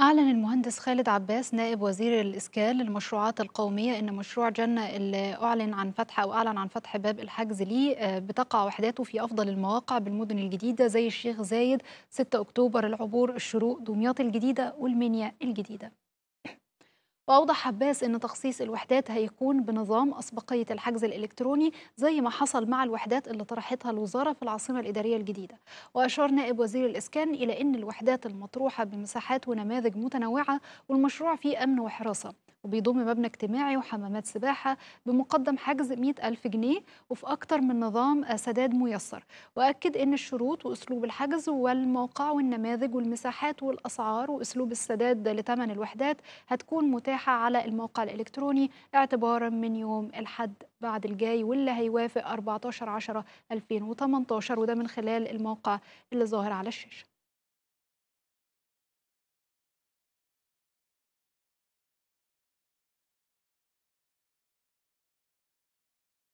أعلن المهندس خالد عباس نائب وزير الإسكان للمشروعات القومية أن مشروع جنة اللي أعلن عن فتح أو أعلن عن فتح باب الحجز ليه آه، بتقع وحداته في أفضل المواقع بالمدن الجديدة زي الشيخ زايد 6 أكتوبر العبور الشروق دمياط الجديدة والمنيا الجديدة وأوضح حباس أن تخصيص الوحدات هيكون بنظام أسبقية الحجز الإلكتروني زي ما حصل مع الوحدات اللي طرحتها الوزارة في العاصمة الإدارية الجديدة وأشار نائب وزير الإسكان إلى أن الوحدات المطروحة بمساحات ونماذج متنوعة والمشروع فيه أمن وحراسة وبيضم مبنى اجتماعي وحمامات سباحة بمقدم حجز 100 ألف جنيه وفي أكتر من نظام سداد ميسر وأكد أن الشروط وأسلوب الحجز والموقع والنماذج والمساحات والأسعار وأسلوب السداد لثمن الوحدات هتكون متاحة على الموقع الإلكتروني اعتبارا من يوم الحد بعد الجاي واللي هيوافق 14 10 2018 وده من خلال الموقع اللي ظاهر على الشاشة